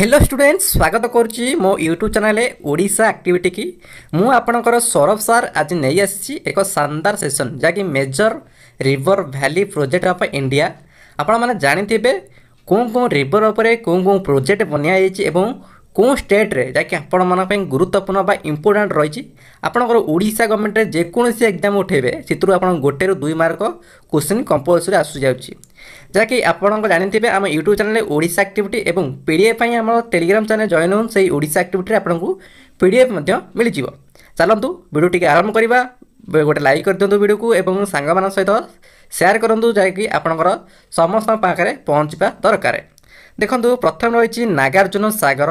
Hello students স্বাগত করছি মো ইউট্যুব চ্যানেল ওড়শা আক্টিভিটি কি মু আপনার সৌরভ সার আজ নেই আসছি এক শানদার সেসন যা কি major river valley project of India আপনার মানে জাঁথিবে কেউ কেউ রিভর উপরে কেউ কেউ প্রোজেক্ট বনিয়া হয়েছে এবং কেউ স্টেট্রে যা কি আপনার গুরুত্বপূর্ণ বা ইম্পর্টাট রয়েছে আপনার ওড়শা গভর্নমেন্টের যেকোন এক্সাম উঠেবে সেতু আপনার গোটে রু দুই মার্ক কোশ্চিন কম্পলসরি আসু যাচ্ছে ଯାହାକି ଆପଣଙ୍କ ଜାଣିଥିବେ ଆମ ୟୁଟ୍ୟୁବ୍ ଚ୍ୟାନେଲ୍ ଓଡ଼ିଶା ଆକ୍ଟିଭିଟି ଏବଂ ପି ଡି ଏଫ୍ ପାଇଁ ଆମର ଟେଲିଗ୍ରାମ୍ ଚ୍ୟାନେଲ୍ ଜଏନ୍ ହୁଅନ୍ତୁ ସେହି ଓଡ଼ିଶା ଆକ୍ଟିଭିଟିରେ ଆପଣଙ୍କୁ ପି ଡି ଏଫ୍ ମଧ୍ୟ ମିଳିଯିବ ଚାଲନ୍ତୁ ଭିଡ଼ିଓ ଟିକେ ଆରମ୍ଭ କରିବା ଗୋଟେ ଲାଇକ୍ କରିଦିଅନ୍ତୁ ଭିଡ଼ିଓକୁ ଏବଂ ସାଙ୍ଗମାନଙ୍କ ସହିତ ସେୟାର କରନ୍ତୁ ଯାହାକି ଆପଣଙ୍କର ସମସ୍ତଙ୍କ ପାଖରେ ପହଞ୍ଚିବା ଦରକାର ଦେଖନ୍ତୁ ପ୍ରଥମେ ରହିଛି ନାଗାର୍ଜୁନ ସାଗର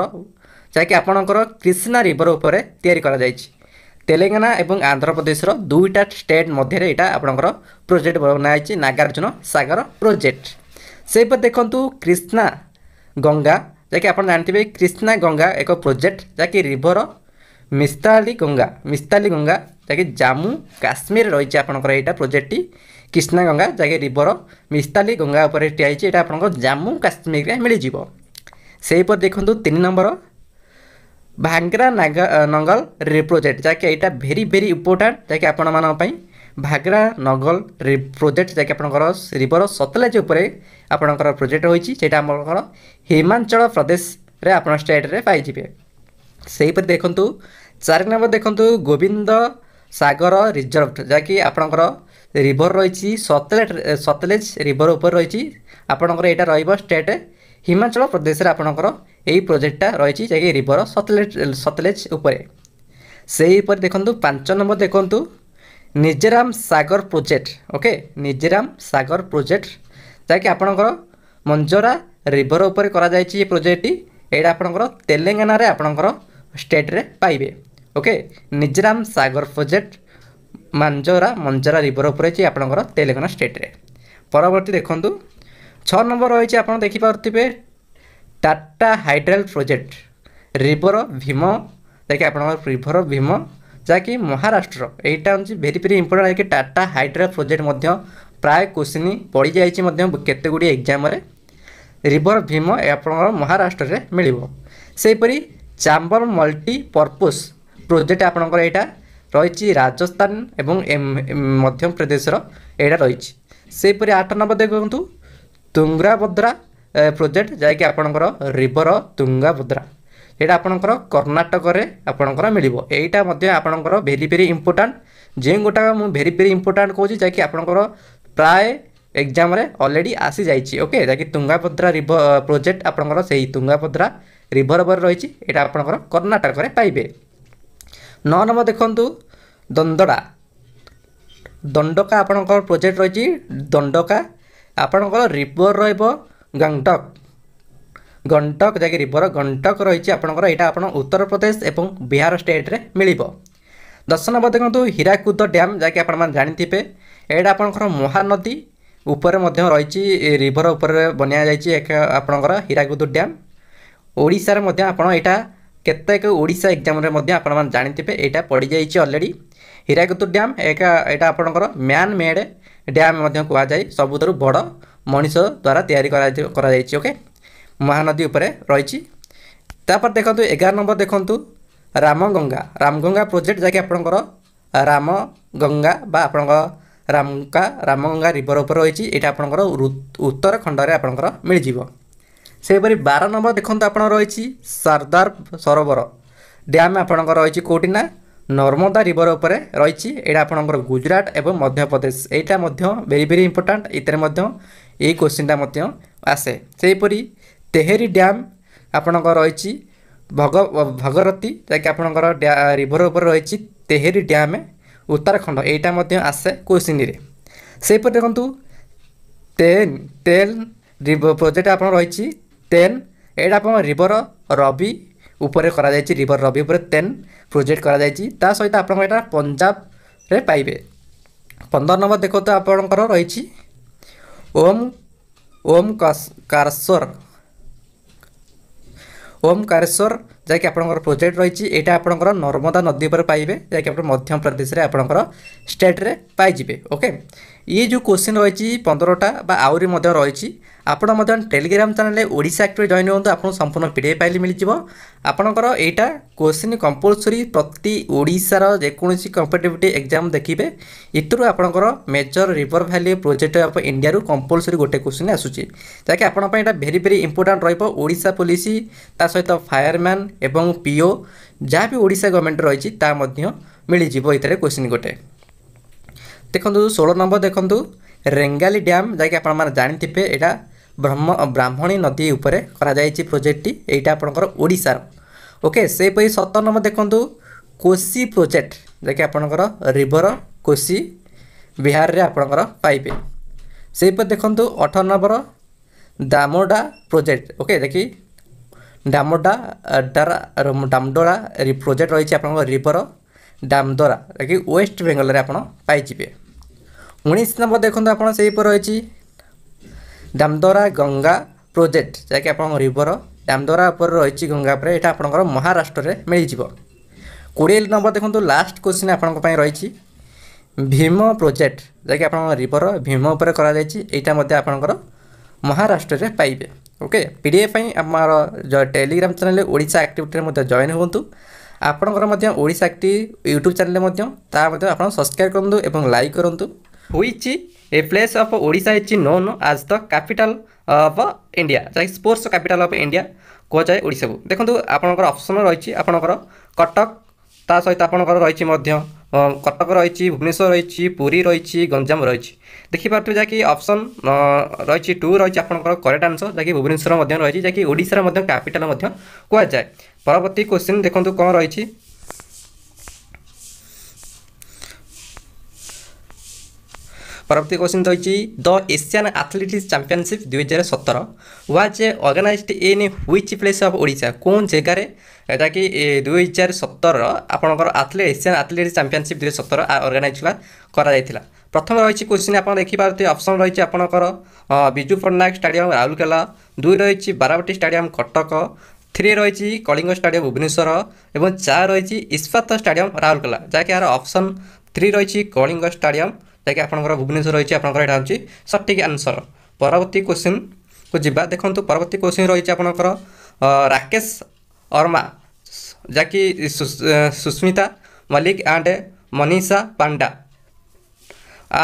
ଯାହାକି ଆପଣଙ୍କର କ୍ରିଷ୍ଣା ରିଭର ଉପରେ ତିଆରି କରାଯାଇଛି ତେଲେଙ୍ଗାନା ଏବଂ ଆନ୍ଧ୍ରପ୍ରଦେଶର ଦୁଇଟା ଷ୍ଟେଟ୍ ମଧ୍ୟରେ ଏଇଟା ଆପଣଙ୍କର ପ୍ରୋଜେକ୍ଟ ବନା ହେଇଛି ନାଗାର୍ଜୁନ ସାଗର ପ୍ରୋଜେକ୍ଟ ସେହିପରି ଦେଖନ୍ତୁ କ୍ରିଷ୍ଣା ଗଙ୍ଗା ଯାହାକି ଆପଣ ଜାଣିଥିବେ କ୍ରିଷ୍ଣା ଗଙ୍ଗା ଏକ ପ୍ରୋଜେକ୍ଟ ଯାହାକି ରିଭର ମିସ୍ତାଲି ଗଙ୍ଗା ମିସ୍ତାଲି ଗଙ୍ଗା ଯାହାକି ଜାମ୍ମୁ କାଶ୍ମୀରରେ ରହିଛି ଆପଣଙ୍କର ଏଇଟା ପ୍ରୋଜେକ୍ଟଟି କ୍ରିଷ୍ଣା ଗଙ୍ଗା ଯାହାକି ରିଭର ମିସ୍ତାଲି ଗଙ୍ଗା ଉପରେ ଠିଆ ହେଇଛି ଏଇଟା ଆପଣଙ୍କ ଜାମ୍ମୁ କାଶ୍ମୀରରେ ମିଳିଯିବ ସେହିପରି ଦେଖନ୍ତୁ ତିନି ନମ୍ବର ଭାଗ୍ରା ନାଗ ନଙ୍ଗଲ ରିପ୍ରୋଜେକ୍ଟ ଯାହାକି ଏଇଟା ଭେରି ଭେରି ଇମ୍ପୋର୍ଟାଣ୍ଟ ଯାହାକି ଆପଣମାନଙ୍କ ପାଇଁ ଭାଗ୍ରା ନଗଲ ପ୍ରୋଜେକ୍ଟ ଯାହାକି ଆପଣଙ୍କର ରିଭର ସତଲେଜ ଉପରେ ଆପଣଙ୍କର ପ୍ରୋଜେକ୍ଟ ହୋଇଛି ସେଇଟା ଆପଣଙ୍କର ହିମାଚଳ ପ୍ରଦେଶରେ ଆପଣ ଷ୍ଟେଟ୍ରେ ପାଇଯିବେ ସେହିପରି ଦେଖନ୍ତୁ ଚାରି ନମ୍ବର ଦେଖନ୍ତୁ ଗୋବିନ୍ଦ ସାଗର ରିଜର୍ଭ ଯାହାକି ଆପଣଙ୍କର ରିଭର ରହିଛି ସତଲେଜ ସତଲେଜ ରିଭର ଉପରେ ରହିଛି ଆପଣଙ୍କର ଏଇଟା ରହିବ ଷ୍ଟେଟ୍ ହିମାଚଳ ପ୍ରଦେଶରେ ଆପଣଙ୍କର এই ପ୍ରୋଜେକ୍ଟଟା ରହିଛି ଯାହାକି ରିଭର ସତଲେଜ ସତଲେଜ ଉପରେ ସେହିପରି ଦେଖନ୍ତୁ ପାଞ୍ଚ ନମ୍ବର ଦେଖନ୍ତୁ Nizam Sagar project okay Nizam Sagar project ଯାହାକି ଆପଣଙ୍କର ମଞ୍ଜରା ରିଭର ଉପରେ କରାଯାଇଛି ଏ ପ୍ରୋଜେକ୍ଟଟି ଏଇଟା ଆପଣଙ୍କର ତେଲେଙ୍ଗାନାରେ ଆପଣଙ୍କର ଷ୍ଟେଟ୍ରେ ପାଇବେ okay Nizam Sagar project Manjira Manjira river ଉପରେ ଅଛି ଆପଣଙ୍କର ତେଲେଙ୍ଗାନା ଷ୍ଟେଟ୍ରେ ପରବର୍ତ୍ତୀ ଦେଖନ୍ତୁ ଛଅ ନମ୍ବର ରହିଛି ଆପଣ ଦେଖିପାରୁଥିବେ Tata hydel project river Bhima ଯାହାକି ଆପଣଙ୍କର ରିଭର ଭୀମ ଯାହାକି ମହାରାଷ୍ଟ୍ର ଏଇଟା ହେଉଛି ଭେରି ଭେରି ଇମ୍ପୋର୍ଟାଣ୍ଟ ଯାହାକି ଟାଟା ହାଇଡ୍ରା ପ୍ରୋଜେକ୍ଟ ମଧ୍ୟ ପ୍ରାୟ କୋଶ୍ଚିନ୍ ପଡ଼ିଯାଇଛି ମଧ୍ୟ କେତେ ଗୁଡ଼ିଏ ଏକ୍ଜାମ୍ରେ ରିଭର ଭୀମ ଆପଣଙ୍କର ମହାରାଷ୍ଟ୍ରରେ ମିଳିବ ସେହିପରି ଚାମ୍ବର ମଲ୍ଟି ପର୍ପୋସ୍ ପ୍ରୋଜେକ୍ଟ ଆପଣଙ୍କର ଏଇଟା ରହିଛି ରାଜସ୍ଥାନ ଏବଂ ମଧ୍ୟପ୍ରଦେଶର ଏଇଟା ରହିଛି ସେହିପରି ଆଠ ନମ୍ବର ଦେଖନ୍ତୁ ତୁଙ୍ଗ୍ରାଭଦ୍ରା ପ୍ରୋଜେକ୍ଟ ଯାହାକି ଆପଣଙ୍କର ରିବର ତୁଙ୍ଗାଭଦ୍ରା ଏଇଟା ଆପଣଙ୍କର କର୍ଣ୍ଣାଟକରେ ଆପଣଙ୍କର ମିଳିବ ଏଇଟା ମଧ୍ୟ ଆପଣଙ୍କର ଭେରି ଭେରି ଇମ୍ପୋର୍ଟାଣ୍ଟ ଯେଉଁ ଗୋଟାକ ମୁଁ ଭେରି ଭେରି ଇମ୍ପୋର୍ଟାଣ୍ଟ କହୁଛି ଯାହାକି ଆପଣଙ୍କର ପ୍ରାୟ ଏକ୍ଜାମ୍ରେ ଅଲରେଡ଼ି ଆସିଯାଇଛି ଓକେ ଯାହାକି ତୁଙ୍ଗାଭଦ୍ରା ରିଭ ପ୍ରୋଜେକ୍ଟ ଆପଣଙ୍କର ସେଇ ତୁଙ୍ଗାଭଦ୍ରା ରିଭର ଉପରେ ରହିଛି ଏଇଟା ଆପଣଙ୍କର କର୍ଣ୍ଣାଟକରେ ପାଇବେ ନଅ ନମ୍ବର ଦେଖନ୍ତୁ ଦନ୍ଦଡ଼ା ଦଣ୍ଡକା ଆପଣଙ୍କର ପ୍ରୋଜେକ୍ଟ ରହିଛି ଦଣ୍ଡକା ଆପଣଙ୍କର ରିଭର ରହିବ ଗଙ୍ଗଟକ ଗଣ୍ଡକ ଯାଇକି ରିଭର ଗଣ୍ଡକ ରହିଛି ଆପଣଙ୍କର ଏଇଟା ଆପଣ ଉତ୍ତରପ୍ରଦେଶ ଏବଂ ବିହାର ଷ୍ଟେଟରେ ମିଳିବ ଦଶ ନମ୍ବର ଦେଖନ୍ତୁ ହୀରାକୁଦ ଡ୍ୟାମ୍ ଯାହାକି ଆପଣମାନେ ଜାଣିଥିବେ ଏଇଟା ଆପଣଙ୍କର ମହାନଦୀ ଉପରେ ମଧ୍ୟ ରହିଛି ରିଭର ଉପରେ ବନା ଯାଇଛି ଏକ ଆପଣଙ୍କର ହୀରାକୁଦ ଡ୍ୟାମ୍ ଓଡ଼ିଶାରେ ମଧ୍ୟ ଆପଣ ଏଇଟା କେତେକ ଓଡ଼ିଶା ଏକ୍ଜାମ୍ରେ ମଧ୍ୟ ଆପଣମାନେ ଜାଣିଥିବେ ଏଇଟା ପଡ଼ିଯାଇଛି ଅଲରେଡ଼ି ହୀରାକୁଦ ଡ୍ୟାମ୍ ଏକ ଏଇଟା ଆପଣଙ୍କର ମ୍ୟାନ୍ ମେଡ଼୍ ଡ୍ୟାମ୍ ମଧ୍ୟ କୁହାଯାଏ ସବୁଠାରୁ ବଡ଼ ମଣିଷ ଦ୍ୱାରା ତିଆରି କରାଯାଇଛି ଓକେ ମହାନଦୀ ଉପରେ ରହିଛି ତାପରେ ଦେଖନ୍ତୁ ଏଗାର ନମ୍ବର ଦେଖନ୍ତୁ ରାମଗଙ୍ଗା ରାମଗଙ୍ଗା ପ୍ରୋଜେକ୍ଟ ଯାହାକି ଆପଣଙ୍କର ରାମଗଙ୍ଗା ବା ଆପଣଙ୍କ ରାମଙ୍କା ରାମଗଙ୍ଗା ରିଭର ଉପରେ ରହିଛି ଏଇଟା ଆପଣଙ୍କର ଉତ୍ତରାଖଣ୍ଡରେ ଆପଣଙ୍କର ମିଳିଯିବ ସେହିପରି ବାର ନମ୍ବର ଦେଖନ୍ତୁ ଆପଣ ରହିଛି ସର୍ଦ୍ଦାର ସରୋବର ଡ୍ୟାମ୍ ଆପଣଙ୍କର ରହିଛି କେଉଁଠି ନା ନର୍ମଦା ରିଭର ଉପରେ ରହିଛି ଏଇଟା ଆପଣଙ୍କର ଗୁଜୁରାଟ ଏବଂ ମଧ୍ୟପ୍ରଦେଶ ଏଇଟା ମଧ୍ୟ ଭେରି ଭେରି ଇମ୍ପୋର୍ଟାଣ୍ଟ ଏଥିରେ ମଧ୍ୟ ଏଇ କୋଶ୍ଚିନ୍ଟା ମଧ୍ୟ ଆସେ ସେହିପରି ତେହେରୀ ଡ୍ୟାମ୍ ଆପଣଙ୍କର ରହିଛି ଭଗ ଭଗରତୀ ଯାହାକି ଆପଣଙ୍କର ରିଭର ଉପରେ ରହିଛି ତେହେରୀ ଡ୍ୟାମ୍ ଉତ୍ତରାଖଣ୍ଡ ଏଇଟା ମଧ୍ୟ ଆସେ କୋଶ୍ଚିନ୍ରେ ସେହିପରି ଦେଖନ୍ତୁ ତେନ୍ ତେଲ୍ ପ୍ରୋଜେକ୍ଟ ଆପଣ ରହିଛି ତେନ୍ ଏଇଟା ଆପଣ ରିଭର ରବି ଉପରେ କରାଯାଇଛି ରିଭର ରବି ଉପରେ ତେନ୍ ପ୍ରୋଜେକ୍ଟ କରାଯାଇଛି ତା ସହିତ ଆପଣଙ୍କର ଏଇଟା ପଞ୍ଜାବରେ ପାଇବେ ପନ୍ଦର ନମ୍ବର ଦେଖନ୍ତୁ ଆପଣଙ୍କର ରହିଛି ओम ओम कारेश्वर ओमकारेश्वर ଯାହାକି ଆପଣଙ୍କର ପ୍ରୋଜେକ୍ଟ ରହିଛି ଏଇଟା ଆପଣଙ୍କର ନର୍ମଦା ନଦୀ ଉପରେ ପାଇବେ ଯାହାକି ଆପଣ ମଧ୍ୟପ୍ରଦେଶରେ ଆପଣଙ୍କର ଷ୍ଟେଟ୍ରେ ପାଇଯିବେ ଓକେ ଇଏ ଯେଉଁ କୋଶ୍ଚିନ୍ ରହିଛି ପନ୍ଦରଟା ବା ଆହୁରି ମଧ୍ୟ ରହିଛି ଆପଣ ମଧ୍ୟ ଟେଲିଗ୍ରାମ ଚ୍ୟାନେଲରେ ଓଡ଼ିଶା ଆକ୍ଟିଭରେ ଜଏନ୍ ହୁଅନ୍ତୁ ଆପଣଙ୍କୁ ସମ୍ପୂର୍ଣ୍ଣ ପି ଡି ଏଫ୍ ଫାଇଲ୍ ମିଳିଯିବ ଆପଣଙ୍କର ଏଇଟା କୋଶ୍ଚିନ୍ କମ୍ପଲସରି ପ୍ରତି ଓଡ଼ିଶାର ଯେକୌଣସି କମ୍ପିଟେଟିଭ୍ ଏକ୍ଜାମ୍ ଦେଖିବେ ଏଥିରୁ ଆପଣଙ୍କର major river valley project of ଇଣ୍ଡିଆରୁ କମ୍ପଲସରି ଗୋଟେ କୋଶ୍ଚିନ୍ ଆସୁଛି ଯାହାକି ଆପଣଙ୍କ ପାଇଁ ଏଇଟା ଭେରି ଭେରି ଇମ୍ପୋର୍ଟାଣ୍ଟ ରହିବ ଓଡ଼ିଶା ପୋଲିସ ତା ସହିତ ଫାୟାରମ୍ୟାନ୍ ଏବଂ ପିଓ ଯାହା ବି ଓଡ଼ିଶା ଗଭର୍ଣ୍ଣମେଣ୍ଟ ରହିଛି ତା ମଧ୍ୟ ମିଳିଯିବ ଏଥିରେ କୋଶ୍ଚିନ୍ ଗୋଟେ ଦେଖନ୍ତୁ ଷୋହଳ ନମ୍ବର ଦେଖନ୍ତୁ ରେଙ୍ଗାଲି ଡ୍ୟାମ୍ ଯାହାକି ଆପଣମାନେ ଜାଣିଥିବେ ଏଇଟା ବ୍ରହ୍ମ ବ୍ରାହ୍ମଣୀ ନଦୀ ଉପରେ କରାଯାଇଛି ପ୍ରୋଜେକ୍ଟଟି ଏଇଟା ଆପଣଙ୍କର ଓଡ଼ିଶାର ଓକେ ସେହିପରି ସତର ନମ୍ବର ଦେଖନ୍ତୁ କୋଶି ପ୍ରୋଜେକ୍ଟ ଯାହାକି ଆପଣଙ୍କର ରିଭର କୋଶି ବିହାରରେ ଆପଣଙ୍କର ପାଇବେ ସେହିପରି ଦେଖନ୍ତୁ ଅଠର ନମ୍ବର ଦାମୋଡ଼ା ପ୍ରୋଜେକ୍ଟ ଓକେ ଦେଖି ଡାମୋଡ଼ା ଡାରା ଡାମଡୋରା ପ୍ରୋଜେକ୍ଟ ରହିଛି ଆପଣଙ୍କ ରିଭର ଡାମଦୋରା ଯାହାକି ୱେଷ୍ଟ ବେଙ୍ଗଲରେ ଆପଣ ପାଇଯିବେ ଉଣେଇଶ ନମ୍ବର ଦେଖନ୍ତୁ ଆପଣ ସେହିପରି ରହିଛି ଡାମଦରା ଗଙ୍ଗା ପ୍ରୋଜେକ୍ଟ ଯାହାକି ଆପଣଙ୍କ ରିଭର ଦାମଦରା ଉପରେ ରହିଛି ଗଙ୍ଗା ଉପରେ ଏଇଟା ଆପଣଙ୍କର ମହାରାଷ୍ଟ୍ରରେ ମିଳିଯିବ କୋଡ଼ିଏ ନମ୍ବର ଦେଖନ୍ତୁ ଲାଷ୍ଟ କୋଶ୍ଚିନ୍ ଆପଣଙ୍କ ପାଇଁ ରହିଛି ଭୀମ ପ୍ରୋଜେକ୍ଟ ଯାହାକି ଆପଣଙ୍କ ରିଭର ଭୀମ ଉପରେ କରାଯାଇଛି ଏଇଟା ମଧ୍ୟ ଆପଣଙ୍କର ମହାରାଷ୍ଟ୍ରରେ ପାଇବେ ଓକେ ପି ଡି ଏଫ୍ ପାଇଁ ଆମର ଟେଲିଗ୍ରାମ ଚ୍ୟାନେଲ୍ ଓଡ଼ିଶା ଆକ୍ଟିଭିଟିରେ ମଧ୍ୟ ଜଏନ୍ ହୁଅନ୍ତୁ ଆପଣଙ୍କର ମଧ୍ୟ ଓଡ଼ିଶା ଆକ୍ଟିଭ୍ ୟୁଟ୍ୟୁବ୍ ଚ୍ୟାନେଲ୍ ମଧ୍ୟ ତା ମଧ୍ୟ ଆପଣ ସବସ୍କ୍ରାଇବ୍ କରନ୍ତୁ ଏବଂ ଲାଇକ୍ କରନ୍ତୁ ହୋଇଛି A place of Odisha is known as the capital of India. That is sports capital of India. କୁହାଯାଏ ଓଡ଼ିଶାକୁ ଦେଖନ୍ତୁ ଆପଣଙ୍କର ଅପସନ୍ ରହିଛି ଆପଣଙ୍କର କଟକ ତା ସହିତ ଆପଣଙ୍କର ରହିଛି ମଧ୍ୟ କଟକ ରହିଛି ଭୁବନେଶ୍ୱର ରହିଛି ପୁରୀ ରହିଛି ଗଞ୍ଜାମ ରହିଛି ଦେଖିପାରୁଥିବେ ଯାହାକି ଅପସନ୍ ରହିଛି ଟୁ ରହିଛି ଆପଣଙ୍କର କରେକ୍ଟ ଆନ୍ସର ଯାହାକି ଭୁବନେଶ୍ୱର ମଧ୍ୟ ରହିଛି ଯାହାକି ଓଡ଼ିଶାର ମଧ୍ୟ କ୍ୟାପିଟାଲ ମଧ୍ୟ କୁହାଯାଏ ପରବର୍ତ୍ତୀ କ୍ୱେଶ୍ଚିନ୍ ଦେଖନ୍ତୁ କ'ଣ ରହିଛି পরবর্তী কোশ্চিন রয়েছে দ এশিয়ান আথলেটিক্স চ্যাম্পিয়নশিপ দুই হাজার সতেরো was organised in which place of Odisha কোন জায়গায় এটা কি দুই হাজার সতেরো আপনার আথলে এশিয়ান আথলেটিক্স চ্যাম্পিয়নশিপ দুই হাজার সতেরো অর্গানাইজ করা যাই প্রথম রয়েছে কোশ্চিন আপনার দেখিপারে অপসন রয়েছে আপনার বিজু পট্টনাক স্টাডিয়াম রাউরকেলা দুই রয়েছে বারাবাটী স্টাডিয়াম কটক থ্রি রয়েছে কলিঙ্গ স্টাডিয়াম ভুবনেশ্বর এবং চার রয়েছে ইস্পাত স্টাডিয়াম রাউরকেলা যাকে আর অপসন থ্রি রয়েছে কলিঙ্গ স্টাডিয়াম ଯାହାକି ଆପଣଙ୍କର ଭୁବନେଶ୍ୱର ରହିଛି ଆପଣଙ୍କର ଏଇଟା ହେଉଛି ସଠିକ୍ ଆନ୍ସର୍ ପରବର୍ତ୍ତୀ କୋଶ୍ଚିନ୍କୁ ଯିବା ଦେଖନ୍ତୁ ପରବର୍ତ୍ତୀ କୋଶ୍ଚିନ୍ ରହିଛି ଆପଣଙ୍କର ରାକେଶ ଅର୍ମା ଯାହାକି Susmita Mallick and Manisha Panda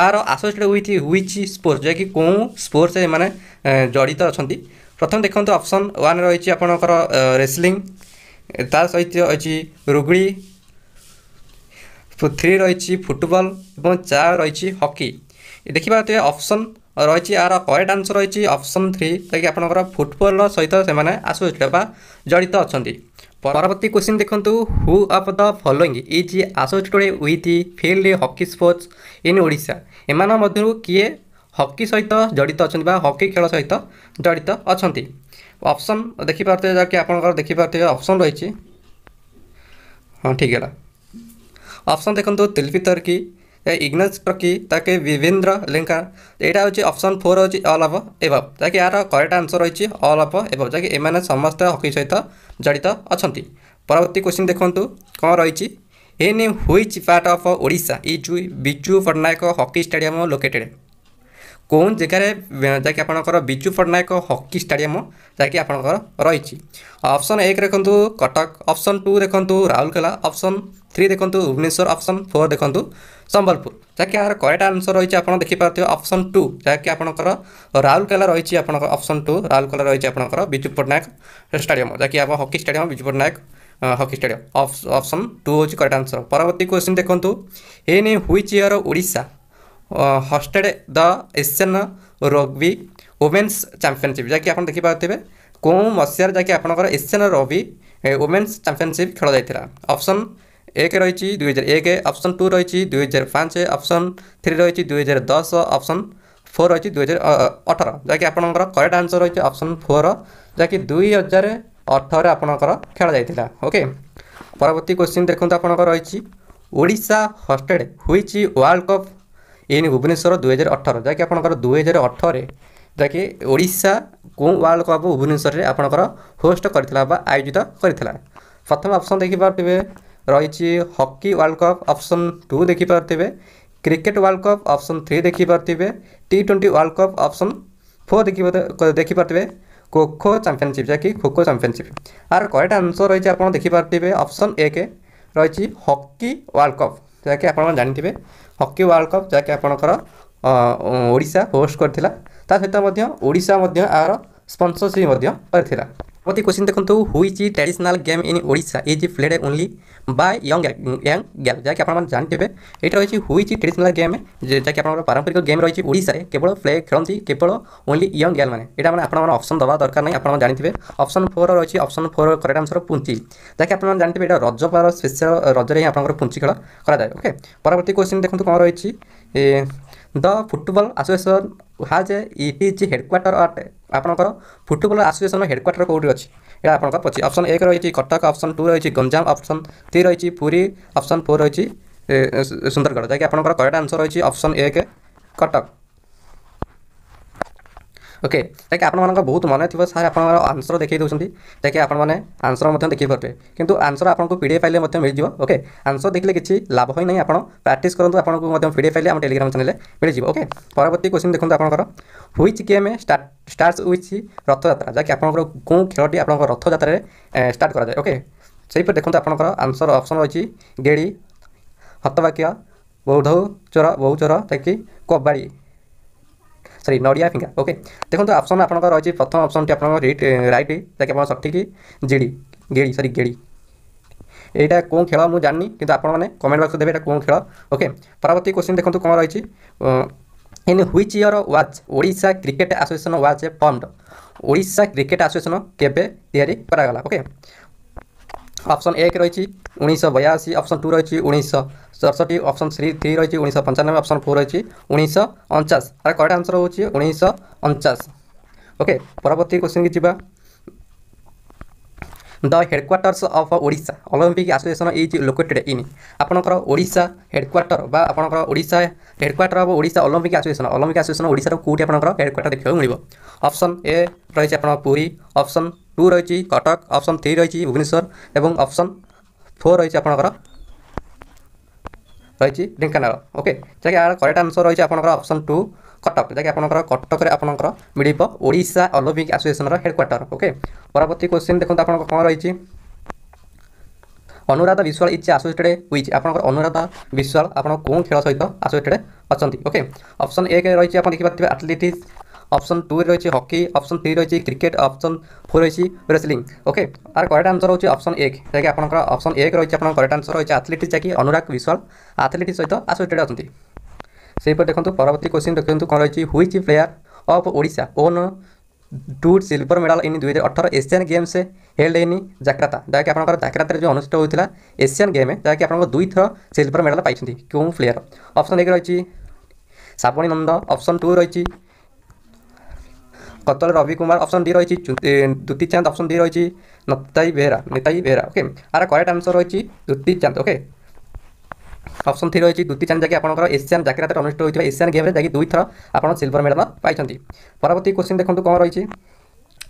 are associate with which sports ଯାହାକି କେଉଁ ସ୍ପୋର୍ଟସ୍ରେ ଏମାନେ ଜଡ଼ିତ ଅଛନ୍ତି ପ୍ରଥମେ ଦେଖନ୍ତୁ ଅପସନ୍ ୱାନ୍ ରହିଛି ଆପଣଙ୍କର ରେସ୍ଲିଂ ତା ସହିତ ରହିଛି ରୁଗଡ଼ି থ্রি রয়েছে ফুটবল এবং চার রয়েছে হকি ଦେଖିବା ତେବେ ଅପସନ୍ ରହିଛି ଏହାର କରେକ୍ଟ ଆନ୍ସର୍ ରହିଛି ଅପସନ୍ ଥ୍ରୀ ଯାହାକି ଆପଣଙ୍କର ଫୁଟବଲ୍ର ସହିତ ସେମାନେ ଆସୋସିଏଟ୍ ବା ଜଡ଼ିତ ଅଛନ୍ତି ପରବର୍ତ୍ତୀ କ୍ୱେଶ୍ଚିନ୍ ଦେଖନ୍ତୁ who of the following is associated with field hockey sports in Odisha ଏମାନଙ୍କ ମଧ୍ୟରୁ କିଏ ହକି ସହିତ ଜଡ଼ିତ ଅଛନ୍ତି ବା ହକି ଖେଳ ସହିତ ଜଡ଼ିତ ଅଛନ୍ତି ଅପସନ୍ ଦେଖିପାରୁଥିବେ ଯାହାକି ଆପଣଙ୍କର ଦେଖିପାରୁଥିବେ ଅପସନ୍ ରହିଛି ହଁ ଠିକ୍ ହେଲା ଅପସନ୍ ଦେଖନ୍ତୁ ତିଲ୍ପି ତର୍କୀ ଇଗ୍ନସ୍ ଟର୍କୀ ତାକେ ବିଭେନ୍ଦ୍ର ଲେଙ୍କା ଏଇଟା ହେଉଛି ଅପସନ୍ ଫୋର୍ ହେଉଛି ଅଲ୍ ଅଫ୍ ଏବଭ୍ ଯାହାକି ଏହାର କରେକ୍ଟ ଆନ୍ସର୍ ରହିଛି ଅଲ୍ ଅଫ୍ ଏବଭ୍ ଯାହାକି ଏମାନେ ସମସ୍ତେ ହକି ସହିତ ଜଡ଼ିତ ଅଛନ୍ତି ପରବର୍ତ୍ତୀ କ୍ୱେଶ୍ଚିନ୍ ଦେଖନ୍ତୁ କ'ଣ ରହିଛି in which part of Odisha is Biju Patnaik hockey stadium located କେଉଁ ଜାଗାରେ ଯାହାକି ଆପଣଙ୍କର ବିଜୁ ପଟ୍ଟନାୟକ ହକି ଷ୍ଟାଡ଼ିୟମ୍ ଯାହାକି ଆପଣଙ୍କର ରହିଛି ଅପସନ୍ ଏକ ଦେଖନ୍ତୁ କଟକ ଅପସନ୍ ଟୁ ଦେଖନ୍ତୁ ରାଉରକେଲା ଅପସନ୍ थ्री देखो भुवनेश्वर अप्सन फोर देखो ସମ୍ବଲପୁର ଯାହାକି ଏହାର କରେକ୍ଟ ଆନ୍ସର ରହିଛି ଆପଣ ଦେଖିପାରୁଥିବେ ଅପସନ୍ ଟୁ ଯାହାକି ଆପଣଙ୍କର ରାଉରକେଲା ରହିଛି ଆପଣଙ୍କର ଅପସନ୍ ଟୁ ରାଉରକେଲା ରହିଛି ଆପଣଙ୍କର ବିଜୁ ପଟ୍ଟନାୟକ ଷ୍ଟାଡ଼ିୟମ୍ ଯାହାକି ଆମ hockey stadium Biju Patnaik hockey stadium option two ହେଉଛି କରେକ୍ଟ ଆନ୍ସର ପରବର୍ତ୍ତୀ କ୍ୱେଶ୍ଚିନ୍ ଦେଖନ୍ତୁ in which year Odisha hosted the Asian rugby women's championship ଯାହାକି ଆପଣ ଦେଖିପାରୁଥିବେ କେଉଁ ମସିହାରେ ଯାହାକି ଆପଣଙ୍କର ଏସିଆନ୍ ରଗ୍ବି ଓମେନ୍ସ ଚାମ୍ପିଅନସିପ୍ ଖେଳ ଯାଇଥିଲା ଅପସନ୍ ଏକ ରହିଛି ଦୁଇହଜାର ଏକ ଅପ୍ସନ୍ ଟୁ ରହିଛି ଦୁଇହଜାର ପାଞ୍ଚ ଅପ୍ସନ୍ ଥ୍ରୀ ରହିଛି ଦୁଇହଜାର ଦଶ ଅପସନ୍ ଫୋର୍ ରହିଛି ଦୁଇହଜାର ଅଠର ଯାହାକି ଆପଣଙ୍କର କରେକ୍ଟ ଆନ୍ସର୍ ରହିଛି ଅପ୍ସନ୍ ଫୋର୍ ଯାହାକି ଦୁଇ ହଜାର ଅଠରରେ ଆପଣଙ୍କର ଖେଳାଯାଇଥିଲା ଓକେ ପରବର୍ତ୍ତୀ କ୍ୱେଶ୍ଚିନ୍ ଦେଖନ୍ତୁ ଆପଣଙ୍କର ରହିଛି ଓଡ଼ିଶା ହଷ୍ଟେଡ଼ ହୋଇଛି ୱାର୍ଲଡ଼ କପ୍ ଇନ୍ ଭୁବନେଶ୍ୱର ଦୁଇହଜାର ଅଠର ଯାହାକି ଆପଣଙ୍କର ଦୁଇହଜାର ଅଠରରେ ଯାହାକି ଓଡ଼ିଶା କେଉଁ ୱାର୍ଲଡ଼ କପ୍ ଭୁବନେଶ୍ୱରରେ ଆପଣଙ୍କର ହୋଷ୍ଟ କରିଥିଲା ବା ଆୟୋଜିତ କରିଥିଲା ପ୍ରଥମ ଅପସନ୍ ଦେଖିପାରୁଥିବେ ରହିଛି hockey world cup option two ଦେଖିପାରୁଥିବେ cricket world cup option three ଦେଖିପାରୁଥିବେ T twenty world cup option four ଦେଖିପାରୁଥିବେ ଖୋ ଖୋ ଚାମ୍ପିଅନସିପ୍ ଯାହାକି kho kho championship are correct answer ରହିଛି ଆପଣ ଦେଖିପାରୁଥିବେ ଅପସନ୍ ଏକ ରହିଛି ହକି ୱାର୍ଲଡ଼ କପ୍ ଯାହାକି ଆପଣମାନେ ଜାଣିଥିବେ ହକି ୱାର୍ଲଡ଼ କପ୍ ଯାହାକି ଆପଣଙ୍କର ଓଡ଼ିଶା ହୋଷ୍ଟ କରିଥିଲା ତା ସହିତ ମଧ୍ୟ ଓଡ଼ିଶା ମଧ୍ୟ ଏହାର ସ୍ପନ୍ସରସିପ୍ ମଧ୍ୟ କରିଥିଲା What the question দেখন্তু which traditional game in Odisha is played only by young young girl যাকে আপনারা মানে জানিবে এটা রয়েছে which traditional game যাকে আপনারা মানে পারম্পরিক গেম রয়েছে ওড়িশায় কেবল প্লে খেলতে কেবল ওনলি ইয়ং গেল মানে এটা মানে আপনার অপশন মানে দেওয়া দরকার নাই আপনারা জানিবে অপশন ফোর রয়েছে অপশন ফোর করেক্ট আনসর পুঞ্চি যাকে আপনারা জানিবে এটা রজ পার স্পেশাল রজরে ହିଁ আপনার পুঞ্চি খেল করা যায় ওকে পরবর্তী কোশ্চিন দেখুন কম রয়েছে the football association has it is headquarter at ଆପଣଙ୍କର ଫୁଟବଲ୍ ଆସୋସିଏସନ୍ର ହେଡ଼କ୍ୱାର୍ଟର କେଉଁଠି ଅଛି এটা আপনার পড়ছি অপশন এক রয়েছে কটক অপশন টু রয়েছে গঞ্জাম অপশন থ্রি রয়েছে পুরী অপশন ফোর রয়েছে সুন্দরগড় যাকে আপনার করেক্ট আনসর রয়েছে অপশন এক কটক ଓକେ ଯାହାକି ଆପଣମାନଙ୍କ ବହୁତ ମନେ ଥିବ ସାର୍ ଆପଣଙ୍କର ଆନ୍ସର ଦେଖାଇ ଦେଉଛନ୍ତି ଯାହାକି ଆପଣମାନେ ଆନ୍ସର ମଧ୍ୟ ଦେଖାଇ ପାରିବେ କିନ୍ତୁ ଆନ୍ସର ଆପଣଙ୍କୁ ପି ଡି ଏଫ୍ ପାଇଲେ ମଧ୍ୟ ମିଳିଯିବ ଓକେ ଆନ୍ସର ଦେଖିଲେ କିଛି ଲାଭ ହୋଇନାହିଁ ଆପଣ ପ୍ରାକ୍ଟିସ୍ କରନ୍ତୁ ଆପଣଙ୍କୁ ମଧ୍ୟ ପି ଡି ଏଫ୍ ପାଇଲେ ଆମ ଟେଲିଗ୍ରାମ ଚ୍ୟାନେଲରେ ମିଳିଯିବ ଓକେ ପରବର୍ତ୍ତୀ କ୍ୱେଶ୍ଚିନ୍ ଦେଖନ୍ତୁ ଆପଣଙ୍କର which game start with Rathyatra ଯାହାକି ଆପଣଙ୍କର କେଉଁ ଖେଳଟି ଆପଣଙ୍କ ରଥଯାତ୍ରାରେ ଷ୍ଟାର୍ଟ କରାଯାଏ ଓକେ ସେହିପରି ଦେଖନ୍ତୁ ଆପଣଙ୍କର ଆନ୍ସର ଅପସନ୍ ରହିଛି ଗେଡ଼ି ହତବାକ୍ୟ ବୌଦ୍ଧ ଚୋର ବହୁ ଚୋର ଯାହାକି କବାଡ଼ି ସରି ନଡ଼ିଆ ଫିଙ୍ଗା ଓକେ ଦେଖନ୍ତୁ ଅପସନ୍ ଆପଣଙ୍କର ରହିଛି ପ୍ରଥମ ଅପସନ୍ଟି ଆପଣଙ୍କର eh, ରାଇଟ୍ ଯାହାକି ଆପଣ ସଠିକ୍ ଜିଡ଼ି ଗେଡ଼ି ସରି ଗେଡ଼ି এইটা কোন খেল মু জানি কিন্তু আপনার কমেন্ট বক্স দেবে এটা কোন খেল ওকে পরবর্তী কোশ্চিন দেখুন কম রয়েছে in which year was Odisha cricket association was a formed Odisha cricket association কেবে তৈরি করা ওকে অপশন এক রয়েছে উনিশশো বয়াশি অপশন টু রয়েছে উনিশশো সড়ষঠি অপশন থ্রি থ্রি রয়েছে উনিশশো পঞ্চানব্বই অপশন ফোর রয়েছে উনিশশো অনচাশ আর করেক্ট আনসর হচ্ছে উনিশশো অনচাশ ওকে পরবর্তী কোশ্চিন কি যা the headquarters of Odisha olympic association is located in ଆପଣଙ୍କର ଓଡ଼ିଶା ହେଡ଼କ୍ୱାର୍ଟର ବା ଆପଣଙ୍କର Odisha headquarter of Odisha olympic association olympic association ଓଡ଼ିଶାର କେଉଁଠି ଆପଣଙ୍କର ହେଡ଼କ୍ୱାର୍ଟର ଦେଖିବାକୁ ମିଳିବ ଅପସନ୍ ଏ ରହିଛି ଆପଣ ପୁରୀ ଅପସନ୍ ଟୁ ରହିଛି କଟକ ଅପସନ୍ ଥ୍ରୀ ରହିଛି ଭୁବନେଶ୍ୱର ଏବଂ ଅପସନ୍ ଫୋର୍ ରହିଛି ଆପଣଙ୍କର ରହିଛି ଢେଙ୍କାନାଳ ଓକେ ଯାହାକି ଏହାର କରେକ୍ଟ ଆନ୍ସର୍ ରହିଛି ଆପଣଙ୍କର ଅପସନ୍ ଟୁ କଟକ ଯାହାକି ଆପଣଙ୍କର କଟକରେ ଆପଣଙ୍କର ମିଳିବ ଓଡ଼ିଶା ଅଲିମ୍ପିକ୍ ଆସୋସିଏସନ୍ର ହେଡ଼କ୍ୱାର୍ଟର ଓକେ ପରବର୍ତ୍ତୀ କ୍ୱେଶ୍ଚିନ୍ ଦେଖନ୍ତୁ ଆପଣଙ୍କର କ'ଣ ରହିଛି Anuradha Biswal is associated which ଆପଣଙ୍କର ଅନୁରାଧା ବିଶ୍ୱାଳ ଆପଣ କେଉଁ ଖେଳ ସହିତ ଆସୋସିଏଟେଡ୍ ଅଛନ୍ତି ଓକେ ଅପସନ୍ ଏକରେ ରହିଛି ଆପଣ ଦେଖିପାରୁଥିବେ ଆଥଲେଟିକ୍ସ অপশন টু রয়েছে হকি অপশন থ্রি রয়েছে ক্রিকেট অপশন ফোর রয়েছে রেসলিং ওকে আর করেক্ট আনসর হচ্ছে অপশন এক যাকে আপনার অপশন এক রয়েছে আপনার করেক্ট আনসর রয়েছে আথলেটিক্স যাকে অনুরাগ বিশাল আথলেটিক্স সহ আসোসিয়েটেড অনেক ସେହିପରି ଦେଖନ୍ତୁ ପରବର୍ତ୍ତୀ କ୍ୱେଶ୍ଚିନ୍ ଦେଖନ୍ତୁ କ'ଣ ରହିଛି which player of Odisha won two silver medal in ଦୁଇହଜାର ଅଠର Asian games held in Jakarta ଯାହାକି ଆପଣଙ୍କର ଜାକ୍ରାତାରେ ଯେଉଁ ଅନୁଷ୍ଠିତ ହୋଇଥିଲା ଏସିଆନ୍ ଗେମ୍ ଯାହାକି ଆପଣଙ୍କ ଦୁଇଥର ସିଲ୍ଭର ମେଡ଼ାଲ୍ ପାଇଛନ୍ତି କେଉଁ ପ୍ଲେୟାର ଅପସନ୍ ଏକ ରହିଛି ଶ୍ରାବଣୀ ନନ୍ଦ ଅପସନ୍ ଟୁ ରହିଛି কতল রবি কুমার অপশন ডি রয়েছে দ্যুতি চাঁদ অপশন ডি রয়েছে নতাই বেহরা নেতাই বেহরা ওকে আর করেক্ট আনসর রয়েছে দ্যুতি চাঁদ ওকে অপশন থ্রি রয়েছে দুটি চ্যান যাকে আপনার এসিয়ান জাকির হাতে অনুষ্ঠিত হয়েছে এসিয়ান গেমে যাকে দুই থর আপনার সিলভর মেডাল পাইছেন পরবর্তী কোশ্চিন দেখুন কম রয়েছে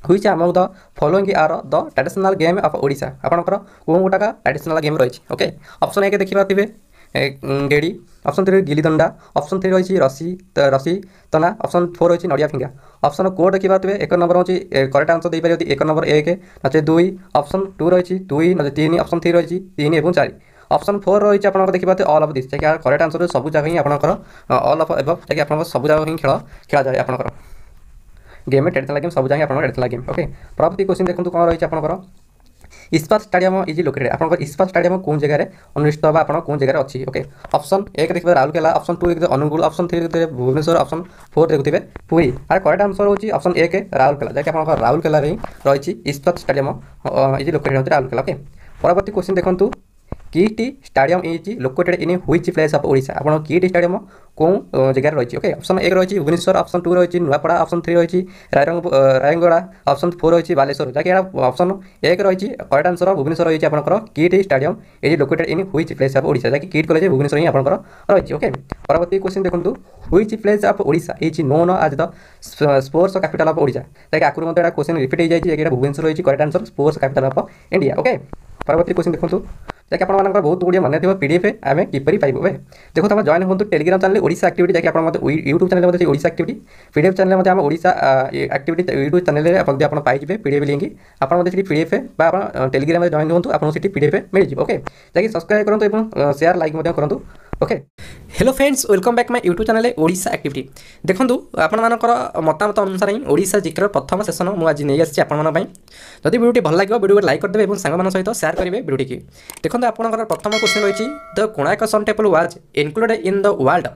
which among the following are the traditional game of Odisha আপনার কোম গোটাকা ট্রাডিশনাল গেম রয়েছে ওকে অপশন এক দেখি দেখিপারে গেড়ি option three gillidanda option three রয়েছে রসি রসি তনা অপশন ফোর রয়েছে নড়িয়া ফিঙ্গা অপশন কো দেখি দেখিপারে এক নম্বর হচ্ছে করেক্ট আনসর দিয়ে পারি এক নম্বর এক নচে দুই অপশন টু রয়েছে দুই নচে তিন অপশন থ্রি রয়েছে তিন এবং চারি অপশন ফোর রয়েছে আপনার দেখিপাতে অল অফ দিস যাকে করেক্ট আনসর সব জায়গা হি আপনার অল অফ এবং যাকে আপনার সব জায়গা হি খেলা খেলা যায় আপনার গেম টেড়িথেলা গেম সব জায়গা আপনার টেড়িথেলা গেম ওকে পরবর্তী কোশ্চিন দেখুন কোণ রয়েছে আপনার ইস্পাত স্টাডিয়াম ইজ লোকেটেড আপনার ইস্পাত স্টাডিয়াম কোন জায়গায় অনুষ্ঠিত হওয়া আপনার কোন জায়গায় অছি ওকে অপশন এক দেখবে রাউরকেলা অপশন টু দেখবে অনুগুল অপশন থ্রি দেখবে ভুবনেশ্বর অপশন ফোর দেখুবে পুরী আর কয়েকটা আনসর হচ্ছে অপশন এক রাউরকেলা যাকে আপনার রাউরকেলার হি রয়েছে ইস্পাত স্টাডিয়াম ইজ লোকেটেড হচ্ছে রাউরকেলা ওকে পরবর্তী কোশ্চিন দেখুন KIIT stadium is located in which place of Odisha আপনার কিটি স্টাডিয়াম কেউ জায়গায় রয়েছে ওকে অপশন এক রয়েছে ভুবনেশ্বর অপশন টু রয়েছে নুয়াপড়া অপশন থ্রি রয়েছে রায়গড়া অপশন ফোর রয়েছে বালেশ্বর যাকে এটা অপশন এক রয়েছে করেক্ট আনসর ভুবনেশ্বর রয়েছে আপনার KIIT stadium is located in which place of Odisha যাকে কিট কলেজ ভুবনেশ্বর ହିଁ ଆପଣଙ୍କର ରହିଛି ଓକେ ପରବର୍ତ୍ତୀ କ୍ୱେଶ୍ଚିନ୍ ଦେଖନ୍ତୁ which place of Odisha is known as the sports capital of Odisha ଯାହାକି ଆଗରୁ ମଧ୍ୟ ଏଇଟା କ୍ୱେଶ୍ଚିନ୍ ରିପିଟ୍ ହେଇଯାଇଛି ଯାହାକି ଏଇଟା ଭୁବନେଶ୍ୱର ରହିଛି correct answer sports capital of India okay ପରବର୍ତ୍ତୀ କ୍ୱେଶ୍ଚିନ୍ ଦେଖନ୍ତୁ ଯାହାକି ଆପଣମାନଙ୍କର ବହୁତ ଗୁଡ଼ିଏ ମନେ ଥିବ ପି ଡି ଏଫ୍ ଆମେ କିପରି ପାଇବୁ ଏବେ ଦେଖନ୍ତୁ ଆମେ ଜଏନ୍ ହୁଅନ୍ତୁ ଟେଲିଗ୍ରାମ ଚ୍ୟାନେଲ୍ ଓଡ଼ିଶା ଆକ୍ଟିଭିଟି ଯାହାକି ଆପଣ ମଧ୍ୟ ୟୁଟ୍ୟୁବ୍ ଚ୍ୟାନେଲ୍ ମଧ୍ୟ Odisha activity P D F channel ମଧ୍ୟ ଆମ ଓଡ଼ିଶା ଆକ୍ଟିଭିଟି ୟୁଟ୍ୟୁବ୍ ଚ୍ୟାନେଲ୍ରେ ମଧ୍ୟ ଆପଣ ପାଇଯିବେ ପି ଡି ଏଫ୍ ଲିଙ୍କ୍ ଆପଣ ମଧ୍ୟ ସେଠି ପି ଡି ଏଫ୍ ବା ଆପଣ ଟେଲିଗ୍ରାମରେ ଜଏନ୍ ହୁଅନ୍ତୁ ଆପଣଙ୍କୁ ସେଠି ପି ଡି ଏଫ୍ ମିଳିଯିବ ଓକେ ଯାହାକି ସବସ୍କ୍ରାଇବ୍ କରନ୍ତୁ ଏବଂ ସେୟାର ଲାଇକ୍ ମଧ୍ୟ କରନ୍ତୁ okay hello friends welcome back my YouTube channel Odisha activity ଦେଖନ୍ତୁ ଆପଣମାନଙ୍କର ମତାମତ ଅନୁସାରେ ହିଁ ଓଡ଼ିଶା ଜିକେର ପ୍ରଥମ ସେସନ ମୁଁ ଆଜି ନେଇ ଆସିଛି ଆପଣମାନଙ୍କ ପାଇଁ ଯଦି ଭିଡ଼ିଓଟି ଭଲ ଲାଗିବ ଭିଡ଼ିଓକୁ ଲାଇକ୍ କରିଦେବେ ଏବଂ ସାଙ୍ଗମାନଙ୍କ ସହିତ ସେୟାର କରିବେ ଭିଡ଼ିଓଟିକି ଦେଖନ୍ତୁ ଆପଣଙ୍କର ପ୍ରଥମ କ୍ୱେଶ୍ଚନ୍ ରହିଛି the Konark sun temple was included in the world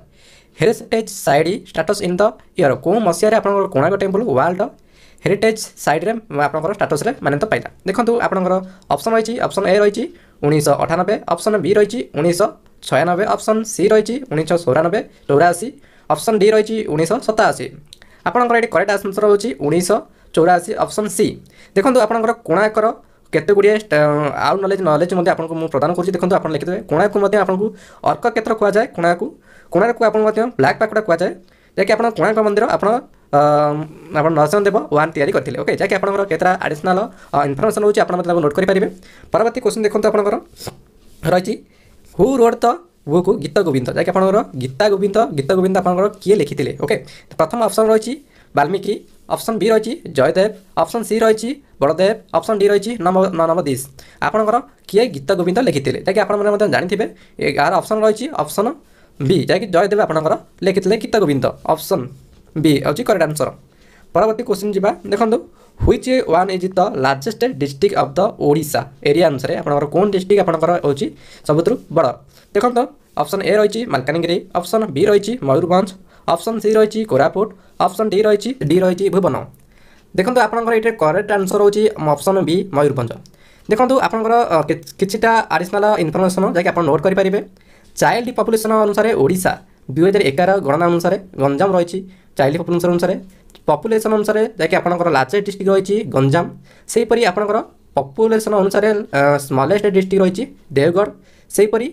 heritage site status in the year କେଉଁ ମସିହାରେ ଆପଣଙ୍କର କୋଣାର୍କ ଟେମ୍ପଲ୍ ୱାର୍ଲଡ ହେରିଟେଜ୍ ସାଇଡ୍ରେ ଆପଣଙ୍କର ଷ୍ଟାଟସ୍ରେ ମାନ୍ୟତା ପାଇଲା ଦେଖନ୍ତୁ ଆପଣଙ୍କର ଅପସନ୍ ରହିଛି ଅପସନ୍ ଏ ରହିଛି উনিশশো অঠানবে অপশন বি রয়েছে উনিশশো ছয়ানবে অপশন সি রয়েছে উনিশশো চৌরানবে চৌরাশি অপশন ডি রয়েছে উনিশশো সতাশি আপনার এটি করেক্ট আনসর হচ্ছে উনিশশো চৌরাশি অপশন সি দেখুন আপনার কোণাকর কেতগুড়ি আউ নলেজ নলেজ আপনার প্রদান করছি দেখুন আপনার লিখিদেবে কোণাকু আপনার অর্ক ক্ষেত্র কুয়া যায় কোণাকু কোণাকু আপনার ব্ল্যাক পাকুড়া কুয়া যায় যা কি আপনার কোণাক মন্দির আপনার ଆପଣ ନରସିଂହ ଦେବ ୱାନ୍ ତିଆରି କରିଥିଲେ ଓକେ ଯାହାକି ଆପଣଙ୍କର କେତେଟା ଆଡ଼ିସନାଲ୍ ଇନଫର୍ମେସନ୍ ହେଉଛି ଆପଣ ମଧ୍ୟ ତାକୁ ନୋଟ୍ କରିପାରିବେ ପରବର୍ତ୍ତୀ କୋଶ୍ଚିନ୍ ଦେଖନ୍ତୁ ଆପଣଙ୍କର ରହିଛି ହୁ ରୋଡ଼ ତ ବୁକୁ ଗୀତ ଗୋବିନ୍ଦ ଯାହାକି ଆପଣଙ୍କର ଗୀତା ଗୋବିନ୍ଦ ଗୀତ ଗୋବିନ୍ଦ ଆପଣଙ୍କର କିଏ ଲେଖିଥିଲେ ଓକେ ପ୍ରଥମ ଅପସନ୍ ରହିଛି ବାଲ୍ମିକି ଅପସନ୍ ବି ରହିଛି ଜୟଦେବ ଅପସନ୍ ସି ରହିଛି ବଡ଼ଦେବ ଅପସନ୍ ଡି ରହିଛି ନମ ନମଦିଶ ଆପଣଙ୍କର କିଏ ଗୀତ ଗୋବିନ୍ଦ ଲେଖିଥିଲେ ଯାହାକି ଆପଣମାନେ ମଧ୍ୟ ଜାଣିଥିବେ ଏହାର ଅପସନ୍ ରହିଛି ଅପସନ୍ ବି ଯାହାକି ଜୟଦେବ ଆପଣଙ୍କର ଲେଖିଥିଲେ ଗୀତ ଗୋବିନ୍ଦ ଅପସନ୍ ବି ହେଉଛି କରେକ୍ଟ ଆନ୍ସର ପରବର୍ତ୍ତୀ କ୍ୱେଶ୍ଚିନ୍ ଯିବା ଦେଖନ୍ତୁ which one is the largest district of the Odisha area ଅନୁସାରେ ଆପଣଙ୍କର কোন ଡିଷ୍ଟ୍ରିକ୍ଟ ଆପଣଙ୍କର ହେଉଛି ସବୁଥିରୁ ବଡ଼ ଦେଖନ୍ତୁ ଅପସନ୍ ଏ ରହିଛି ମାଲକାନଗିରି ଅପସନ୍ ବି ରହିଛି ମୟୂରଭଞ୍ଜ ଅପସନ୍ ସି ରହିଛି କୋରାପୁଟ ଅପସନ୍ ଡି ରହିଛି ଡି ରହିଛି ଭୁବନ ଦେଖନ୍ତୁ ଆପଣଙ୍କର ଏଇଠି କରେକ୍ଟ ଆନ୍ସର ହେଉଛି ଅପସନ୍ ବି ମୟୂରଭଞ୍ଜ ଦେଖନ୍ତୁ ଆପଣଙ୍କର କିଛିଟା ଆଡ଼ିସନାଲ୍ ଇନଫର୍ମେସନ୍ ଯାହାକି ଆପଣ ନୋଟ୍ କରିପାରିବେ ଚାଇଲ୍ଡ ପପୁଲେସନ୍ ଅନୁସାରେ ଓଡ଼ିଶା ଦୁଇ ହଜାର ଏଗାର ଗଣନା ଅନୁସାରେ ଗଞ୍ଜାମ ରହିଛି চাইল্ড ପପୁଲେସନ୍ ଅନୁସାରେ ପପୁଲେସନ୍ ଅନୁସାରେ ଯାହାକି ଆପଣଙ୍କର ଲାର୍ଜେଷ୍ଟ ଡିଷ୍ଟ୍ରିକ୍ଟ ରହିଛି ଗଞ୍ଜାମ ସେହିପରି ଆପଣଙ୍କର ପପୁଲେସନ୍ ଅନୁସାରେ ସ୍ମଲେଷ୍ଟ ଡିଷ୍ଟ୍ରିକ୍ଟ ରହିଛି ଦେଓଗଡ଼ ସେହିପରି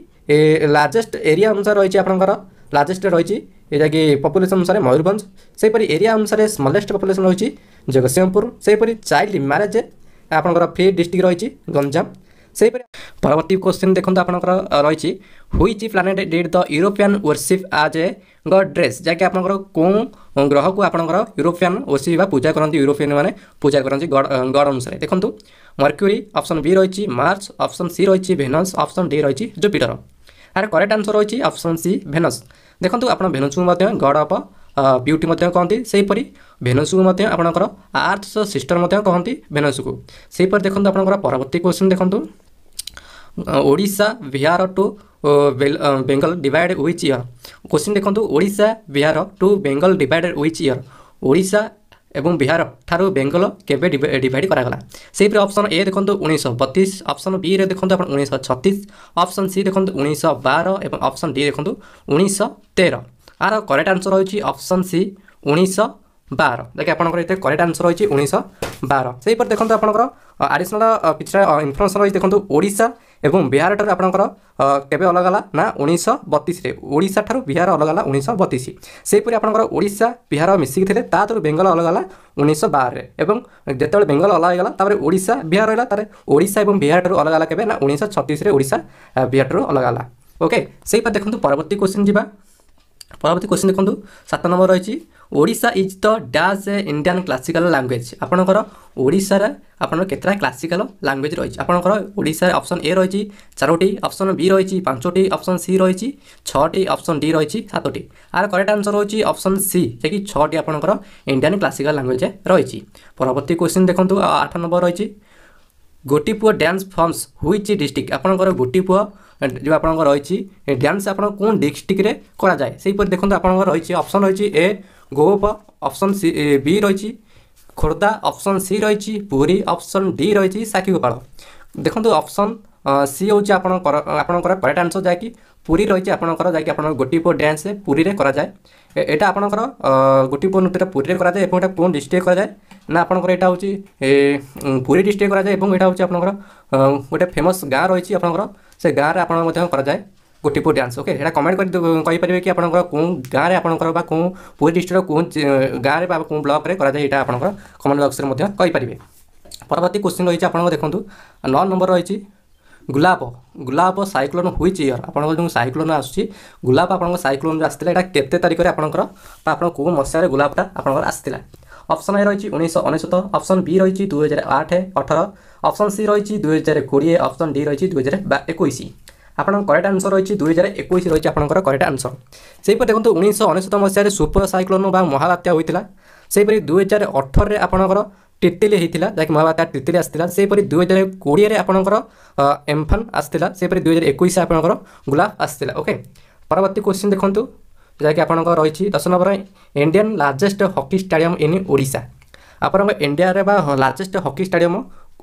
ଲାର୍ଜେଷ୍ଟ ଏରିଆ ଅନୁସାରେ ରହିଛି ଆପଣଙ୍କର ଲାର୍ଜେଷ୍ଟ ରହିଛି ଯେଉଁଟାକି ପପୁଲେସନ୍ ଅନୁସାରେ ମୟୂରଭଞ୍ଜ ସେହିପରି ଏରିଆ ଅନୁସାରେ ସ୍ମଲେଷ୍ଟ ପପୁଲେସନ୍ ରହିଛି ଜଗତସିଂହପୁର ସେହିପରି ଚାଇଲ୍ଡ ମ୍ୟାରେଜ୍ ଆପଣଙ୍କର ଫ୍ରି ଡିଷ୍ଟ୍ରିକ୍ଟ ରହିଛି ଗଞ୍ଜାମ ସେହିପରି ପରବର୍ତ୍ତୀ କ୍ୱେଶ୍ଚିନ୍ ଦେଖନ୍ତୁ ଆପଣଙ୍କର ରହିଛି which planet did the European worship as a goddess ଯାହାକି ଆପଣଙ୍କର କେଉଁ ଗ୍ରହକୁ ଆପଣଙ୍କର ୟୁରୋପିଆନ୍ ୱର୍ସିପ୍ ବା ପୂଜା କରନ୍ତି ୟୁରୋପିଆନ୍ ମାନେ ପୂଜା କରନ୍ତି ଗଡ଼ ଅନୁସାରେ ଦେଖନ୍ତୁ ମର୍କ୍ୟୁରି ଅପ୍ସନ୍ ବି ରହିଛି ମାର୍ଚ୍ଚ ଅପସନ୍ ସି ରହିଛି ଭେନସ୍ ଅପ୍ସନ୍ ଡି ରହିଛି ଜୁପିଟର ଆର କରେକ୍ଟ ଆନ୍ସର୍ ରହିଛି ଅପ୍ସନ୍ ସି ଭେନସ୍ ଦେଖନ୍ତୁ ଆପଣ ଭେନସ୍କୁ ମଧ୍ୟ ଗଡ଼ ଅଫ୍ ବ୍ୟୁଟି ମଧ୍ୟ କହନ୍ତି ସେହିପରି ଭେନସକୁ ମଧ୍ୟ ଆପଣଙ୍କର ଆର୍ଥ ସିଷ୍ଟର ମଧ୍ୟ କହନ୍ତି ଭେନସକୁ ସେହିପରି ଦେଖନ୍ତୁ ଆପଣଙ୍କର ପରବର୍ତ୍ତୀ କ୍ୱେଶ୍ଚିନ୍ ଦେଖନ୍ତୁ Odisha Bihar to Bengal divided which year question ଦେଖନ୍ତୁ Odisha Bihar to Bengal divided which year Odisha ଏବଂ ବିହାର ଠାରୁ ବେଙ୍ଗଲ କେବେ ଡିଭାଇଡ଼ କରାଗଲା ସେହିପରି ଅପସନ୍ ଏ ଦେଖନ୍ତୁ ଉଣେଇଶହ ବତିଶ ଅପସନ୍ ବିରେ ଦେଖନ୍ତୁ ଆପଣ ଉଣେଇଶହ ଛତିଶ ଅପସନ୍ ସି ଦେଖନ୍ତୁ ଉଣେଇଶହ ବାର ଏବଂ ଅପସନ୍ ଡି ଦେଖନ୍ତୁ ଉଣେଇଶହ ତେର ଆର କରେକ୍ଟ ଆନ୍ସର୍ ହେଉଛି ଅପସନ୍ ସି ଉଣେଇଶହ ବାର ଦେଖି ଆପଣଙ୍କର ଏତେ କରେକ୍ଟ ଆନ୍ସର୍ ହେଉଛି ଉଣେଇଶହ ବାର ସେହିପରି ଦେଖନ୍ତୁ ଆପଣଙ୍କର ଆଡ଼ିସନାଲ୍ କିଛିଟା ଇନଫର୍ମେସନ୍ ରହିଛି ଦେଖନ୍ତୁ ଓଡ଼ିଶା ଏବଂ ବିହାରଠାରୁ ଆପଣଙ୍କର କେବେ ଅଲଗା ହେଲା ନା ଉଣେଇଶହ ବତିଶରେ ଓଡ଼ିଶାଠାରୁ ବିହାର ଅଲଗା ହେଲା ଉଣେଇଶହ ବତିଶ ସେହିପରି ଆପଣଙ୍କର ଓଡ଼ିଶା ବିହାର ମିଶିକି ଥିଲେ ତା ଦେହରୁ ବେଙ୍ଗଲ ଅଲଗା ହେଲା ଉଣେଇଶହ ବାରରେ ଏବଂ ଯେତେବେଳେ ବେଙ୍ଗଲ ଅଲଗା ହେଇଗଲା ତାପରେ ଓଡ଼ିଶା ବିହାର ରହିଲା ତାପରେ ଓଡ଼ିଶା ଏବଂ ବିହାରଠାରୁ ଅଲଗା ହେଲା କେବେ ନା ଉଣେଇଶହ ଛତିଶରେ ଓଡ଼ିଶା ବିହାରଠାରୁ ଅଲଗା ହେଲା ଓକେ ସେହିପରି ଦେଖନ୍ତୁ ପରବର୍ତ୍ତୀ କ୍ୱେଶ୍ଚିନ୍ ଯିବା ପରବର୍ତ୍ତୀ କ୍ୱେଶ୍ଚିନ୍ ଦେଖନ୍ତୁ ସାତ ନମ୍ବର ରହିଛି Odisha is the dash a Indian classical language ଆପଣଙ୍କର ଓଡ଼ିଶାରେ ଆପଣଙ୍କର କେତେଟା କ୍ଲାସିକାଲ ଲାଙ୍ଗୁଏଜ୍ ରହିଛି ଆପଣଙ୍କର ଓଡ଼ିଶାରେ ଅପସନ୍ ଏ ରହିଛି ଚାରୋଟି ଅପସନ୍ ବି ରହିଛି ପାଞ୍ଚଟି ଅପସନ୍ ସି ରହିଛି ଛଅଟି ଅପସନ୍ ଡି ରହିଛି ସାତଟି ଆର କରେକ୍ଟ ଆନ୍ସର୍ ହେଉଛି ଅପସନ୍ ସି ଯାହାକି ଛଅଟି ଆପଣଙ୍କର ଇଣ୍ଡିଆନ୍ କ୍ଲାସିକାଲ ଲାଙ୍ଗୁଏଜ୍ ରହିଛି ପରବର୍ତ୍ତୀ କ୍ୱେଶ୍ଚିନ୍ ଦେଖନ୍ତୁ ଆଠ ନମ୍ବର ରହିଛି ଗୋଟି ପୁଅ ଡ୍ୟାନ୍ସ ଫର୍ମସ୍ ହୁଇଚ୍ ଡିଷ୍ଟ୍ରିକ୍ଟ ଆପଣଙ୍କର ଗୋଟି ପୁଅ ଯେଉଁ ଆପଣଙ୍କର ରହିଛି ଡ୍ୟାନ୍ସ ଆପଣ କେଉଁ ଡିଷ୍ଟ୍ରିକ୍ଟରେ କରାଯାଏ ସେହିପରି ଦେଖନ୍ତୁ ଆପଣଙ୍କର ରହିଛି ଅପସନ୍ ରହିଛି ଏ ଗୋପ ଅପସନ୍ ସି ବି ରହିଛି ଖୋର୍ଦ୍ଧା ଅପସନ୍ ସି ରହିଛି ପୁରୀ ଅପସନ୍ ଡି ରହିଛି ସାକ୍ଷୀଗୋପାଳ ଦେଖନ୍ତୁ ଅପସନ୍ ସି ହେଉଛି ଆପଣଙ୍କର ଆପଣଙ୍କର କରେକ୍ଟ ଆନ୍ସର୍ ଯାହାକି পুরী রয়েছে আপনার যাই আপনার গোটিপুর ড্যান্স পুরীরে করা যায় এটা আপনার গোটিপুর নৃত্যটা পুরীরে করা যায় এবং এটা কোন ডিস্ট্রিক্ট করা যায় না আপনার এটা হচ্ছে পুরী ডিস্ট্রিক্ট করা যায় এবং এটা হচ্ছে আপনার গোটে ফেমস গাঁ রয়েছে আপনার সে গাঁরে আপনার মধ্যে করা যায় ଗୋଟିପୁର ଡ୍ୟାନ୍ସ ଓକେ ସେଇଟା କମେଣ୍ଟ କରି କହିପାରିବେ କି ଆପଣଙ୍କର କେଉଁ ଗାଁରେ ଆପଣଙ୍କର ବା କେଉଁ ପୁରୀ ଡିଷ୍ଟ୍ରିକ୍ଟର କେଉଁ ଗାଁରେ ବା କେଉଁ ବ୍ଲକ୍ରେ କରାଯାଏ ଏଇଟା ଆପଣଙ୍କର କମେଣ୍ଟ ବକ୍ସରେ ମଧ୍ୟ କହିପାରିବେ ପରବର୍ତ୍ତୀ କୋଶ୍ଚିନ୍ ରହିଛି ଆପଣଙ୍କ ଦେଖନ୍ତୁ ନଅ ନମ୍ବର ରହିଛି Gulab Gulab cyclone which year ଆପଣଙ୍କର ଯେଉଁ ସାଇକ୍ଲୋନ୍ ଆସୁଛି ଗୁଲାପ ଆପଣଙ୍କ ସାଇକ୍ଲୋନ୍ରେ ଆସିଥିଲା ଏଇଟା କେତେ ତାରିଖରେ ଆପଣଙ୍କର ବା ଆପଣ କେଉଁ ମସିହାରେ ଗୁଲାପଟା ଆପଣଙ୍କର ଆସିଥିଲା ଅପସନ୍ ଏ ରହିଛି ଉଣେଇଶହ ଅନେଶ୍ୱତ ଅପସନ୍ ବି ରହିଛି ଦୁଇ ହଜାର ଆଠ ଅଠର ଅପସନ୍ ସି ରହିଛି ଦୁଇ ହଜାର କୋଡ଼ିଏ ଅପସନ୍ ଡି ରହିଛି ଦୁଇ ହଜାର ଏକୋଇଶ ଆପଣଙ୍କ କରେକ୍ଟ ଆନ୍ସର୍ ରହିଛି ଦୁଇ ହଜାର ଏକୋଇଶ ରହିଛି ଆପଣଙ୍କର କରେକ୍ଟ ଆନ୍ସର୍ ସେହିପରି ଦେଖନ୍ତୁ ଉଣେଇଶହ ଅନେଶ୍ୱତ ମସିହାରେ ସୁପର ସାଇକ୍ଲୋନ୍ ବା ମହାବାତ୍ୟା ହୋଇଥିଲା ସେହିପରି ଦୁଇ ହଜାର ଅଠରରେ ଆପଣଙ୍କର ଟିଟିଲି ହେଇଥିଲା ଯାହାକି ମହାବାତ୍ୟା ଟିଟିଲି ଆସିଥିଲା ସେହିପରି ଦୁଇ ହଜାର କୋଡ଼ିଏରେ ଆପଣଙ୍କର ଏମ୍ଫାନ୍ ଆସିଥିଲା ସେହିପରି ଦୁଇ ହଜାର ଏକୋଇଶରେ ଆପଣଙ୍କର ଗୁଲା ଆସିଥିଲା ଓକେ ପରବର୍ତ୍ତୀ କ୍ୱେଶ୍ଚିନ୍ ଦେଖନ୍ତୁ ଯାହାକି ଆପଣଙ୍କର ରହିଛି ଦଶ number Indian largest hockey stadium in Odisha ଆପଣଙ୍କ ଇଣ୍ଡିଆରେ ବା ଲାର୍ଜେଷ୍ଟ ହକି ଷ୍ଟାଡ଼ିୟମ୍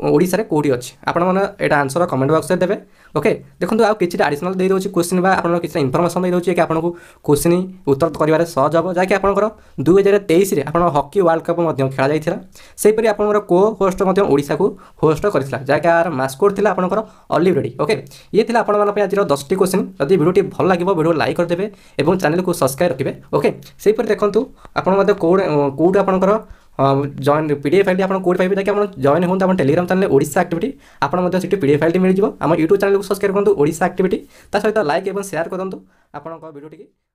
ଓଡ଼ିଶାରେ କେଉଁଠି ଅଛି ଆପଣମାନେ ଏଇଟା ଆନ୍ସର କମେଣ୍ଟ ବକ୍ସରେ ଦେବେ ଓକେ ଦେଖନ୍ତୁ ଆଉ କିଛିଟା ଆଡ଼ିସନାଲ୍ ଦେଇଦେଉଛି କୋଶ୍ଚିନ୍ ବା ଆପଣଙ୍କର କିଛିଟା ଇନଫର୍ମେସନ୍ ଦେଇଦେଉଛି କି ଆପଣଙ୍କୁ କୋଶ୍ଚିନ୍ ଉତ୍ତର କରିବାରେ ସହଜ ହେବ ଯାହାକି ଆପଣଙ୍କର ଦୁଇ ହଜାର ତେଇଶରେ ଆପଣଙ୍କ ହକି ୱାର୍ଲ୍ଡ କପ୍ ମଧ୍ୟ ଖେଳାଯାଇଥିଲା ସେହିପରି ଆପଣଙ୍କର କୋ ହୋଷ୍ଟ ମଧ୍ୟ ଓଡ଼ିଶାକୁ ହୋଷ୍ଟ କରିଥିଲା ଯାହାକି ଏହାର ମାସ୍କୋଡ଼ ଥିଲା ଆପଣଙ୍କର ଅଲିଭ୍ ରେଡ଼ି ଓକେ ଇଏ ଥିଲା ଆପଣମାନଙ୍କ ପାଇଁ ଆଜିର ଦଶଟି କୋଶ୍ଚିନ୍ ଯଦି ଭିଡ଼ିଓଟି ଭଲ ଲାଗିବ ଭିଡ଼ିଓ ଲାଇକ୍ କରିଦେବେ ଏବଂ ଚ୍ୟାନେଲକୁ ସବସ୍କ୍ରାଇବ୍ ରଖିବେ ଓକେ ସେହିପରି ଦେଖନ୍ତୁ ଆପଣ ମଧ୍ୟ କେଉଁ କେଉଁଠୁ ଆପଣଙ୍କର জয়েন পি ডি এফ ফাইলটি আপনার কোড পাইবে যাকে আপনার জয়েন হুম আপনার টেলিগ্রাম চ্যানেল ওড়শা আক্টিভিটি আপনার সেটি পি ডি এফ ফাইলটি মিলিযোগ আমার ইউট্যুব চ্যানেলকে সবসক্রাইব করুন ওড়শা আক্টিভিটি তা সহ লাইক এবং সেয়ার করুন আপনার ভিডিওটি